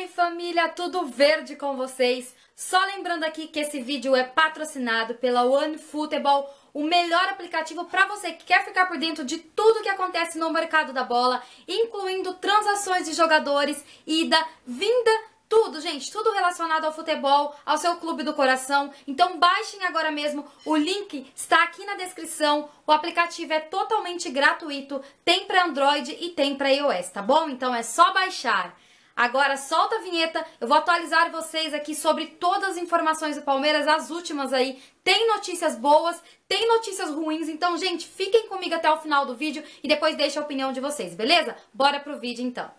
aí família, tudo verde com vocês? Só lembrando aqui que esse vídeo é patrocinado pela Football, o melhor aplicativo para você que quer ficar por dentro de tudo que acontece no mercado da bola, incluindo transações de jogadores, ida, vinda, tudo, gente, tudo relacionado ao futebol, ao seu clube do coração. Então baixem agora mesmo, o link está aqui na descrição. O aplicativo é totalmente gratuito, tem para Android e tem para iOS, tá bom? Então é só baixar. Agora solta a vinheta, eu vou atualizar vocês aqui sobre todas as informações do Palmeiras, as últimas aí. Tem notícias boas, tem notícias ruins, então, gente, fiquem comigo até o final do vídeo e depois deixe a opinião de vocês, beleza? Bora pro vídeo então.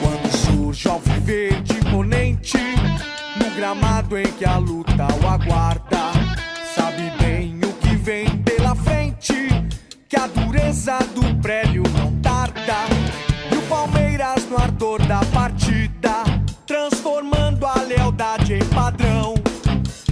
Quando surge ao viver de imponente, no gramado em que a luta o aguarda, sabe bem o que vem pela frente, que a dureza do prédio jogador da partida, transformando a lealdade em padrão.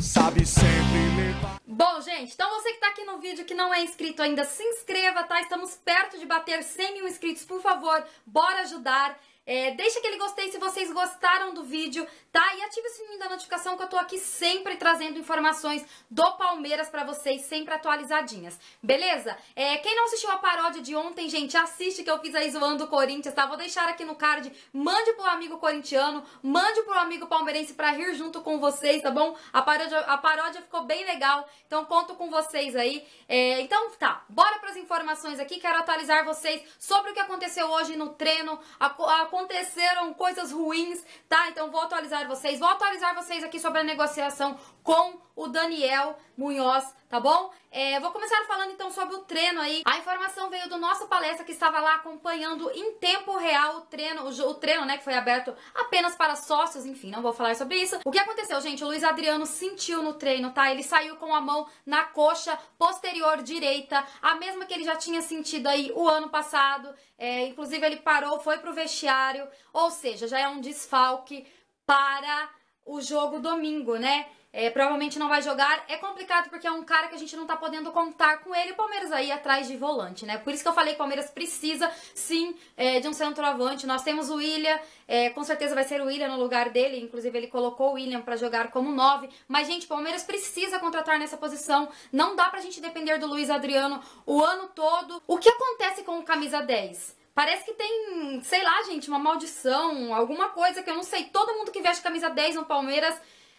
Sabe sempre levar. Bom, gente, então você que tá aqui no vídeo que não é inscrito ainda, se inscreva, tá? Estamos perto de bater 100 mil inscritos, por favor, bora ajudar. É, deixa aquele gostei se vocês gostaram do vídeo, tá? E ative o sininho da notificação que eu tô aqui sempre trazendo informações do Palmeiras pra vocês, sempre atualizadinhas, beleza? É, quem não assistiu a paródia de ontem, gente, assiste que eu fiz aí zoando o Corinthians, tá? Vou deixar aqui no card, mande pro amigo corintiano, mande pro amigo palmeirense pra rir junto com vocês, tá bom? A paródia, a paródia ficou bem legal, então conto com vocês aí. É, então tá, bora pras informações aqui, quero atualizar vocês sobre o que aconteceu hoje no treino, a, a aconteceram coisas ruins, tá? Então vou atualizar vocês, vou atualizar vocês aqui sobre a negociação com o Daniel Munhoz tá bom? É, vou começar falando então sobre o treino aí. A informação veio do nosso palestra que estava lá acompanhando em tempo real o treino, o, o, treino, né, que foi aberto apenas para sócios, enfim, não vou falar sobre isso. O que aconteceu, gente? O Luiz Adriano sentiu no treino, tá? Ele saiu com a mão na coxa posterior direita, a mesma que ele já tinha sentido aí o ano passado. É, inclusive ele parou, foi pro vestiário, ou seja, já é um desfalque para o jogo domingo, né? é, provavelmente não vai jogar. É complicado porque é um cara que a gente não tá podendo contar com ele. O Palmeiras aí atrás de volante, né? Por isso que eu falei que o Palmeiras precisa, sim, é, de um centroavante. Nós temos o William, é, com certeza vai ser o William no lugar dele. Inclusive, ele colocou o William para jogar como 9. Mas, gente, o Palmeiras precisa contratar nessa posição. Não dá pra gente depender do Luiz Adriano o ano todo. O que acontece com o camisa 10? Parece que tem, sei lá, gente, uma maldição, alguma coisa que eu não sei. Todo mundo que veste camisa 10 no Palmeiras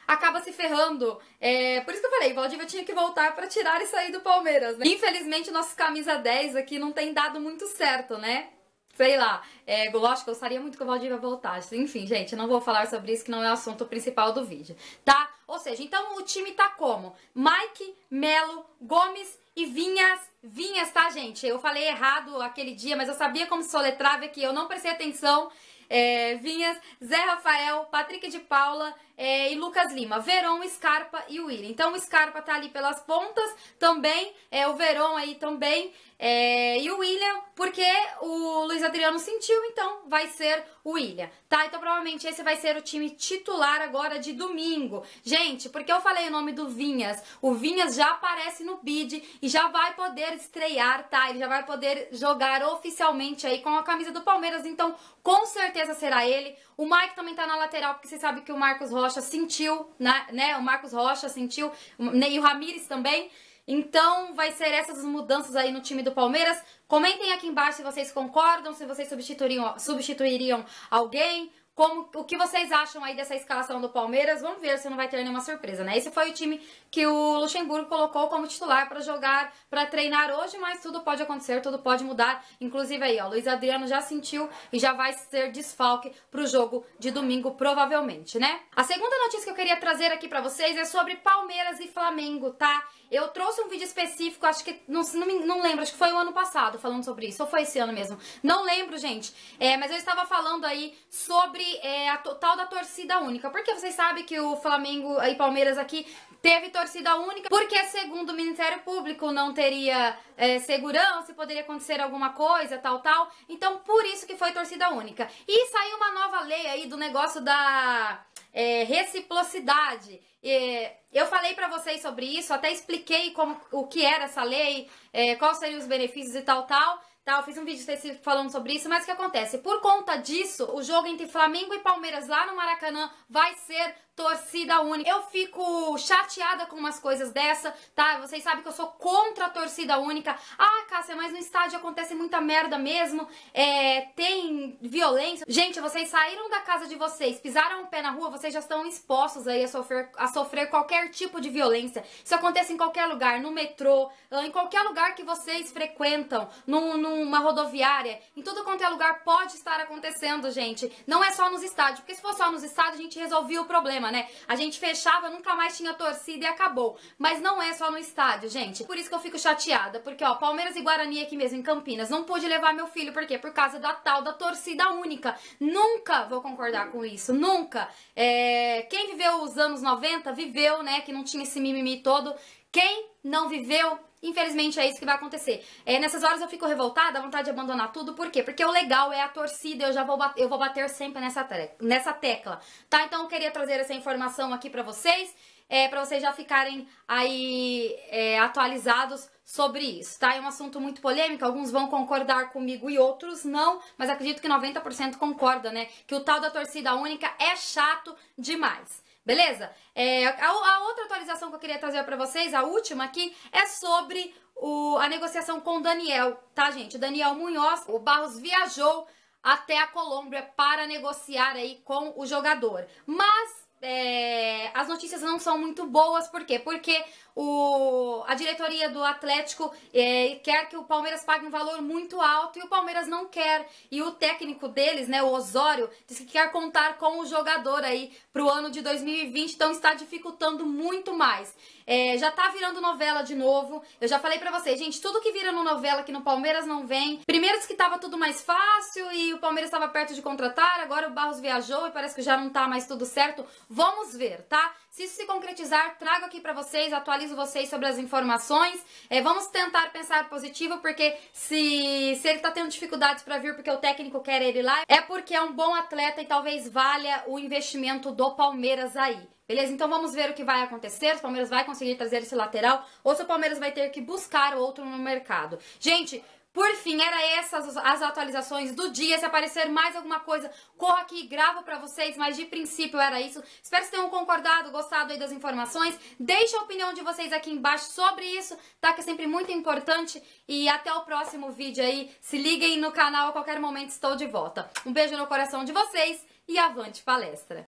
acaba se ferrando. É, por isso que eu falei, Valdívia tinha que voltar para tirar e sair do Palmeiras, né? Infelizmente, nosso camisa 10 aqui não tem dado muito certo, né? Sei lá, é, lógico, eu gostaria muito que o Valdívia voltasse. Enfim, gente, eu não vou falar sobre isso, que não é o assunto principal do vídeo, tá? Ou seja, então o time tá como? Mike, Melo, Gomes e Vinhas, Vinhas, tá, gente? Eu falei errado aquele dia, mas eu sabia como soletrava que eu não prestei atenção é, Vinhas, Zé Rafael, Patrick de Paula é, e Lucas Lima. Verão, Scarpa e Willian. Então o Scarpa tá ali pelas pontas também, é, o Verão aí também é, e o William, porque o Luiz Adriano sentiu, então vai ser o William, tá? Então provavelmente esse vai ser o time titular agora de domingo. Gente, porque eu falei o nome do Vinhas, o Vinhas já aparece no bid e já vai poder estrear, tá? Ele já vai poder jogar oficialmente aí com a camisa do Palmeiras, então com certeza será ele. O Mike também tá na lateral, porque você sabe que o Marcos Rocha sentiu, né? né? O Marcos Rocha sentiu, e o Ramires também. Então, vai ser essas mudanças aí no time do Palmeiras. Comentem aqui embaixo se vocês concordam, se vocês substituiriam, substituiriam alguém, como, o que vocês acham aí dessa escalação do Palmeiras? Vamos ver se não vai ter nenhuma surpresa, né? Esse foi o time que o Luxemburgo colocou como titular para jogar, para treinar hoje, mas tudo pode acontecer, tudo pode mudar. Inclusive aí, ó, Luiz Adriano já sentiu e já vai ser desfalque para o jogo de domingo, provavelmente, né? A segunda notícia que eu queria trazer aqui para vocês é sobre Palmeiras e Flamengo, tá? Eu trouxe um vídeo específico, acho que, não, não, não lembro, acho que foi o ano passado falando sobre isso, ou foi esse ano mesmo. Não lembro, gente, é, mas eu estava falando aí sobre sobre é, a total da torcida única. Porque vocês sabem que o Flamengo e Palmeiras aqui teve torcida única, porque segundo o Ministério Público não teria é, segurança, poderia acontecer alguma coisa, tal, tal. Então, por isso que foi torcida única. E saiu uma nova lei aí do negócio da é, reciprocidade. É, eu falei para vocês sobre isso, até expliquei como, o que era essa lei, é, quais seriam os benefícios e tal, tal. Tá, eu fiz um vídeo específico falando sobre isso, mas o que acontece? Por conta disso, o jogo entre Flamengo e Palmeiras lá no Maracanã vai ser torcida única. Eu fico chateada com umas coisas dessa, tá? Vocês sabem que eu sou contra a torcida única. Ah, Cássia, mas no estádio acontece muita merda mesmo, é, tem violência. Gente, vocês saíram da casa de vocês, pisaram o pé na rua, vocês vocês já estão expostos aí a sofrer, a sofrer qualquer tipo de violência. Isso acontece em qualquer lugar, no metrô, ah, em qualquer lugar que vocês frequentam, num, numa rodoviária, em tudo quanto é lugar pode estar acontecendo, gente. Não é só nos estádios, porque se for só nos estádios a gente resolvia o problema, né? A gente fechava, nunca mais tinha torcida e acabou. Mas não é só no estádio, gente. Por isso que eu fico chateada, porque ó, Palmeiras e Guarani aqui mesmo em Campinas, não pude levar meu filho, por quê? Por causa da tal da torcida única. Nunca vou concordar com isso, nunca. É, é, quem viveu os anos 90, viveu, né? Que não tinha esse mimimi todo. Quem não viveu, infelizmente é isso que vai acontecer. É, nessas horas eu fico revoltada, vontade de abandonar tudo, por quê? Porque o legal é a torcida, eu já vou bater, eu vou bater sempre nessa, nessa tecla, tá? Então eu queria trazer essa informação aqui pra vocês é, para vocês já ficarem aí é, atualizados sobre isso, tá? É um assunto muito polêmico, alguns vão concordar comigo e outros não, mas acredito que 90% concorda, né? Que o tal da torcida única é chato demais. Beleza? É, a, a, outra atualização que eu queria trazer para vocês, a última aqui, é sobre o, a negociação com o Daniel, tá, gente? Daniel Munhoz, o Barros viajou até a Colômbia para negociar aí com o jogador. Mas é, as notícias não são muito boas, por quê? Porque o, a diretoria do Atlético é, quer que o Palmeiras pague um valor muito alto e o Palmeiras não quer. E o técnico deles, né, o Osório, disse que quer contar com o jogador aí pro ano de 2020, então está dificultando muito mais. É, já tá virando novela de novo. Eu já falei para vocês, gente, tudo que vira no novela aqui no Palmeiras não vem. Primeiro que tava tudo mais fácil e o Palmeiras estava perto de contratar, agora o Barros viajou e parece que já não tá mais tudo certo. Vamos ver, tá? Se isso se concretizar, trago aqui para vocês, atualizo vocês sobre as informações. É, vamos tentar pensar positivo, porque se, se ele tá tendo dificuldades para vir porque o técnico quer ele lá, é porque é um bom atleta e talvez valha o investimento do Palmeiras aí. Beleza? Então vamos ver o que vai acontecer. Se o Palmeiras vai conseguir trazer esse lateral ou se o Palmeiras vai ter que buscar outro no mercado. Gente, por fim, era essas as atualizações do dia. Se aparecer mais alguma coisa, corro aqui e gravo pra vocês, mas de princípio era isso. Espero que tenham concordado, gostado aí das informações. Deixe a opinião de vocês aqui embaixo sobre isso, tá? Que é sempre muito importante. E até o próximo vídeo aí. Se liguem no canal, a qualquer momento estou de volta. Um beijo no coração de vocês e avante palestra!